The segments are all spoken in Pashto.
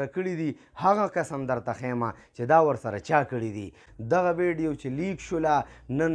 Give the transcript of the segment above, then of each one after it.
سره کړي دي هغه قسم درته خیمه چې دا ورسره چا کړي دي دغه ویډیو چې لیک شوله نن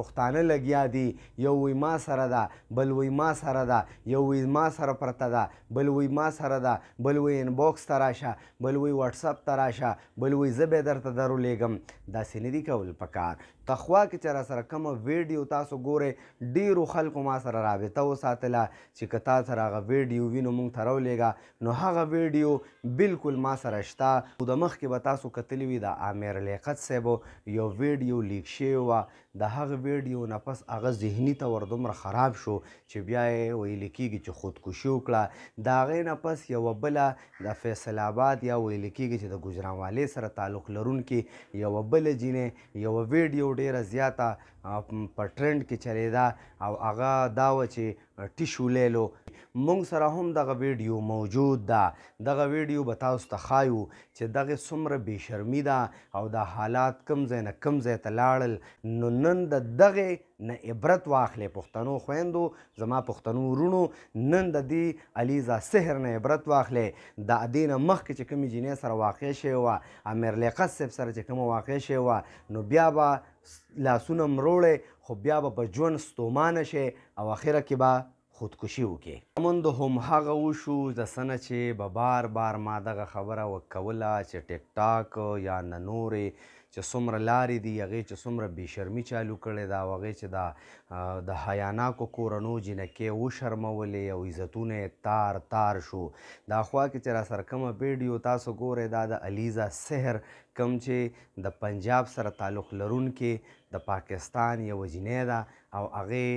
پښتانه لګیا دي یو وی ما سره ده بل وی ما سره ده یو وی ما سره پرته ده بل وی ما سره ده بل وی انباکس ته راشه بل وی واتساپ ته راشه بل وی زه به درته درولېږم داسې نه دي کول پکار تخوا کې چې را سره کومه ویډیو تاسو ګورئ ډیرو خلکو ما سره رابطه وساتله چې که تا سره هغه ویډیو وي نو موږ ته راولېږه نو هغه ویډیو بالکل ما سره شته خو د مخکې به تاسو کتلی وي د عامر لیاقت صاحب یو ویډیو لیک شوی وه د هغه ویډیو نه پس هغه ذهني ته وردومره خراب شو چې بیا یې ویل کېږي چې خودکشي وکړه د هغې نه پس یوه بله د فیصل آباد یا ویل کېږي چې د ګوجرانوالې سره تعلق لرونکې یوه بله جینۍ یوه ویډیو ډیره زیاته په ټرند کې چلیده او هغه دا وه چې ټیشو لیلو مونږ سره هم دغه ویډیو موجود ده دغه ویډیو به تاسو ته ښایو چې دغه څومره بې شرمي ده او دا حالات کم ځای نه کم ځای ته لاړل نو نن د دغه نه عبرت واخلې پښتنو خویندو زما پښتنو ورونو نن د دې علیزا سحر نه عبرت واخلې د ادینه مخکې چې کومې جینې سره واقع شوې وه امیر لیاقت صاحب سره چې کومه واقع شوې وه نو بیا به لاسونه مروړې خو بیا به په ژوند ستومانه شي او اخره کې به خودکشي وکړي مون د هم هغه وشو د سنه چې به بار بار ما دغه خبره وکوله چې ټیک ټاک یا نه نورې چې څومره لارې دي هغې چې څومره بې شرمي چالو کړې ده او هغې چې دا د حیاناکو کورنو جنکې وشرمولې او عزتونه تار تار شو دا خوا کې چې را سره کومه ویډیو تاسو ګورئ دا د علیزا سحر کم چې د پنجاب سره تعلق لرونکې د پاکستان یو جنې ده او هغې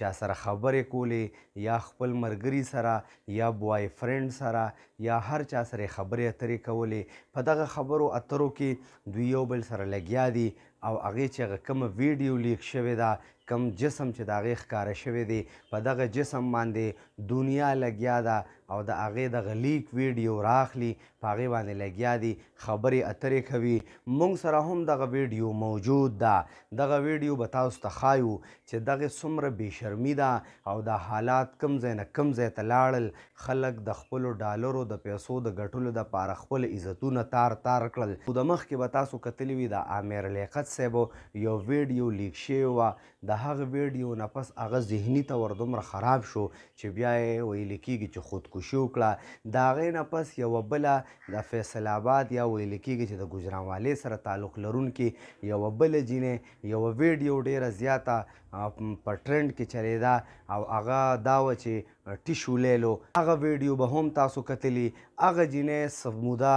چا سره خبرې کولې یا خپل مرګري سره یا بوای فرینډ سره یا هر چا سره خبرې اترې کولې په دغه خبرو اترو کې دوی یو بل سره لګیا دي او هغې چې هغه کومه ویډیو لیک شوې ده کم جسم چې د هغې ښکاره شوی دی په دغه جسم باندې دنیا لګیا ده او د هغې دغه لیک ویډیو راخلی په هغې باندې لګیا دي خبرې اترې کوي موږ سره هم دغه ویډیو موجود ده دغه ویډیو به تاسو ته ښایو چې دغه څومره بې شرمي ده او دا حالات کم ځای نه کم ځای ته لاړل خلک د خپلو ډالرو د پیسو د ګټلو د پاره خپل عزتونه تار تار کړل خو د مخکې به تاسو کتلی وي د عامر لیاقت صاحب یو ویډیو لیک شوی و د هغه ویډیو نه پس هغه ذهني تور دومره خراب شو چې بیا یې ویل کېږي چې خودکشي وکړه د هغې نه پس یو بله د فیصل آباد یا ویل کېږي چې د ګجرانوالې سره تعلق لرونکي یو بله جینې یو ویډیو ډیره زیاته په ټرند کې چلیده او هغه دا و چې ټیشو لیلو هغه ویډیو به هم تاسو کتلې هغه جنې سمودا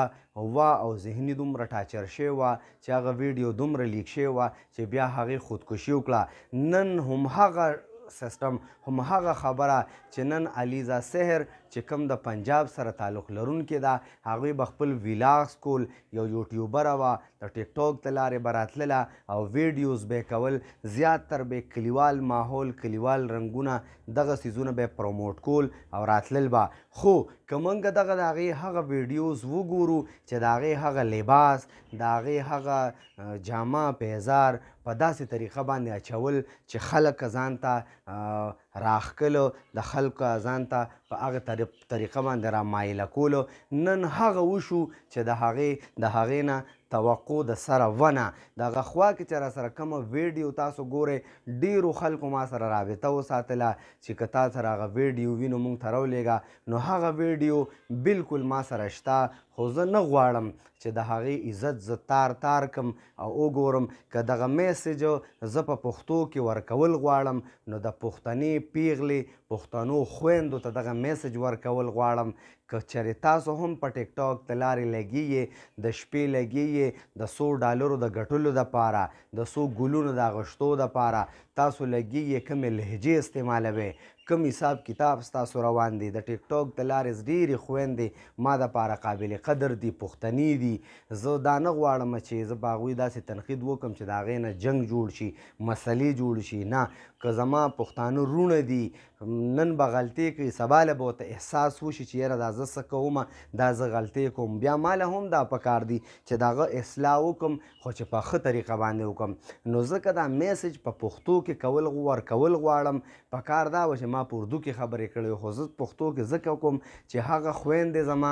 وا او ذهني دومره ټاچر شوی وه چې هغه ویډیو دومره لیک شوی وه چې بیا هغې خودکشي وکړه نن هم هغه سیستم هم هغه خبره چې نن علیزا سحر چې کوم د پنجاب سره تعلق لرونکې ده هغوی به خپل ویلاغس کول یو یوټیوبره وه د ټیک ټاک د لارې به راتلله او ویډیوز به کول زیات تر به کلیوال ماحول کلیوال رنګونه دغه سیزونه به پروموټ کول او راتلل به خو که موږ دغه د هغې هغه ویډیوز وګورو چې د هغې هغه لباس د هغې هغه جامه پیزار په داسې طریقه باندې اچول چې خلک ځان ته Uh, راخکلو د خلکو ځان ته په هغه طریقه باندې رامایله کولو نن هغه وشو چې د هغې د هغې نه توقع د سره ونه دغه خوا کې چې را سره کومه ویډیو تاسو ګورئ ډیرو خلکو ما سره رابطه وساتله چې که تا سره هغه ویډیو وینو موږ ته راولېږه نو هغه ویډیو بلکل ما سره شته خو زه نه غواړم چې د هغې عزت زه تار تار کم او وګورم که دغه میسج زه په پښتو کې ورکول غواړم نو د پښتني پیغلې پښتنو خویندو ته دغه میسج ورکول غواړم که چیرې تاسو هم په ټیک ټاک د لارې لګیږئ د شپې لګیږئ د څو ډالرو د ګټلو دپاره د څو ګلونو د اغوښتو دپاره تاسو لګیږئ کومې لهجې استعمالوئ کم حساب کتاب ستاسو روان دی د ټیک ټاک د لارې ډېرې خویندې ما دپاره قابل قدر دي پښتني دي زه دا نه غواړم چې زه به هغوی داسې تنقید وکړم چې د هغې نه جنګ جوړ شي مسلې جوړ شي نه که زما پښتانه رونه دي نن به غلطي کوي سبا له به ورته احساس وشي چې یاره دا زه څه کوم دا زه غلطۍ کوم بیا ماله هم دا پکار دی چې دغه اصلاح وکم خو چې په ښه طریقه باندې وکم نو ځکه دا میسج په پښتو کې کول غوړ کول غواړم پکار دا و چې ما په اردو کې خبرې کړې خو زه پښتو کې ځکه کوم چې هغه خویندې زما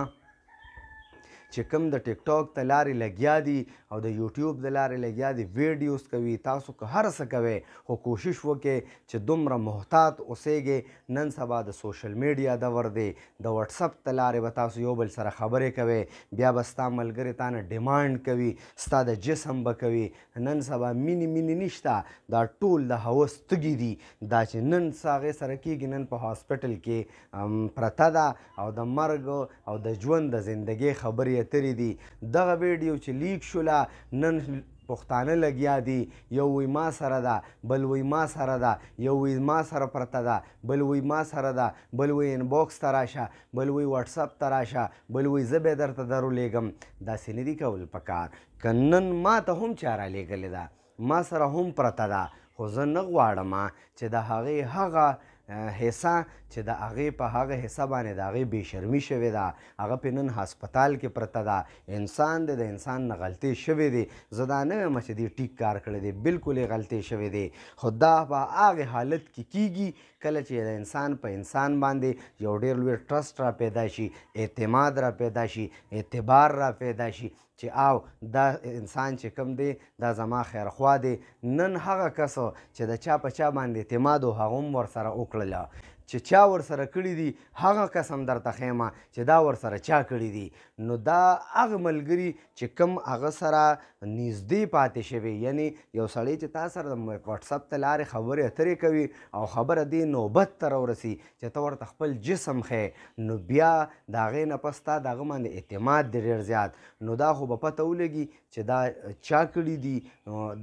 چې کوم د ټیک ټاک د لارې لګیا دي او د یوټیوب د لارې لګیا دي ویډیوز کوي تاسو که هر څه کوي خو کوشش وکړئ چې دومره محتاط اوسئ نن سبا د سوشل میډیا دور دی د واتس اپ د لارې به تاسو یو بل سره خبرې کوي بیا به ستا ملګری تا نه ډیمانډ کوي ستا د جسم به کوي نن سبا مینی مینی نشته دا ټول د هوس تږي دي دا چې نن ساغې سره کېږي نن په هاسپټل کې پرته ده او د مرګ او د ژوند د زندګۍ خبرې خبرې اترې دي دغه ویډیو چې لیک شوله نن پښتانه لګیا دي یو وی ما سره ده بل وی ما سره ده یو وی ما سره پرته ده بل وی ما سره ده بل وی انباکس ته راشه بل وی واتس اپ ته راشه بل وی زه به درته درولېږم داسې نه دي کول پکار که نن ما ته هم چا رالیږلې ده ما سره هم پرته ده خو زه نه غواړم چې د هغې هغه حصہ چې د هغې په هغه حصہ باندې د هغې بېشرمي شوې ده هغه پې نن هسپتال کې پرته ده انسان دی د انسان نه غلطۍ شوې دي زه دا نه وایم چې دې ټیک کار کړی دی بلکل یې غلطۍ شوې دي خو دا په هغې حالت کې کیږي کله چې د انسان په انسان باندې یو ډېر لوی ټرست را پیدا شي اعتماد را پیدا شي اعتبار را پیدا شي چې او دا انسان چې کم دی دا زما خیرخوا دی نن هغه کس چې د چا په چا باندې اعتماد و هغه هم ورسره وکړله چې چا ور سره کړی دي هغه قسم درته خیمه چې دا ور سره چا کړی دي نو دا هغه ملګری چې کم هغه سره نږدې پاتې شوی یعنی یو سړی چې تا سره د واتساپ ته لارې خبرې اترې کوي او خبره دې نوبت ته راورسي چې ته ورته خپل جسم خې نو بیا د هغې نه پس تا د هغه باندې اعتماد دی ډېر زیات نو دا خو به پته ولګي چې دا چا کړي دي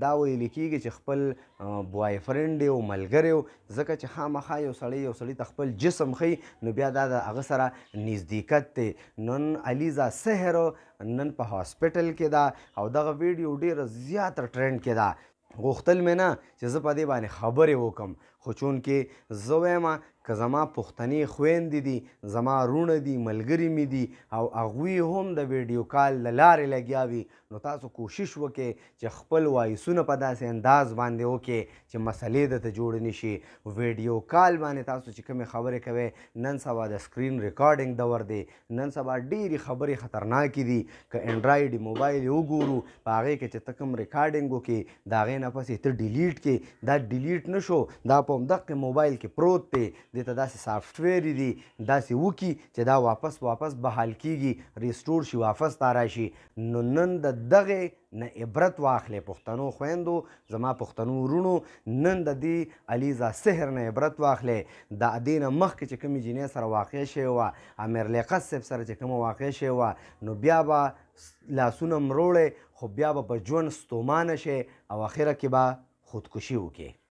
دا ویل کېږي چې خپل بوای فرند یو ملګری یو ځکه چې خامخا یو سړی یو سړی ته خپل جسم خي نو بیا دا د هغه سره نزدېکت دی نن علیزا سحر نن په هاسپټل کې ده او دغه ویډیو ډیر زیات ټرند کې ده غوښتل مې نه چې زه په دې باندې خبرې وکم خو چون کې زه وایم که زما پښتنې خویندې دي زما وروڼه دي ملګري مې دي او هغوی هم د ویډیو کال له لارې لګیا وي نو تاسو کوشش وکړئ چې خپل وایسونه په داسې انداز باندې وکړئ چې مسلې درته جوړې نه شي ویډیو کال باندې تاسو چې کومې خبرې کوئ نن سبا د سکرین ریکارډینګ دور دی نن سبا ډېرې خبرې خطرناکې دي که انډرایډ موبایل یې وګورو په هغې کې چې ته کوم ریکارډینګ وکړې د هغې نه پسې ته ډیلیټ کې دا ډیلیټ نه شو دا په همدغې موبایل کې پروت دی دې ته داسې سافټویر دي داسې وکي چې دا واپس واپس بحال کیږي ریسټور شي واپس تا راشي نو نن د دغه نه عبرت واخلې پښتنو خويندو زما پښتنو ورونو نن د دې الیزا سحر نه عبرت واخلې د ادینه مخکې چې کوم جنې سره واقع شوی و امیر لیقص سره چې کوم واقع شوی و نو بیا به لاسونه مروړې خو بیا به په ژوند ستومانه شي او اخره کې به خودکشي وکړي